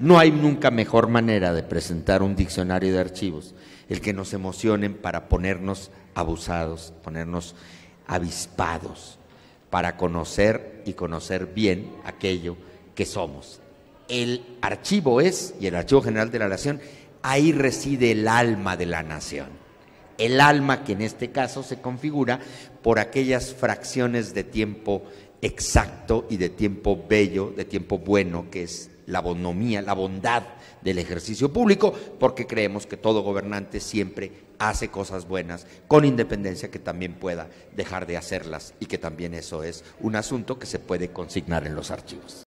No hay nunca mejor manera de presentar un diccionario de archivos, el que nos emocionen para ponernos abusados, ponernos avispados, para conocer y conocer bien aquello que somos. El archivo es, y el Archivo General de la Nación, ahí reside el alma de la nación. El alma que en este caso se configura por aquellas fracciones de tiempo exacto y de tiempo bello, de tiempo bueno, que es la bonomía, la bondad del ejercicio público, porque creemos que todo gobernante siempre hace cosas buenas, con independencia que también pueda dejar de hacerlas y que también eso es un asunto que se puede consignar en los archivos.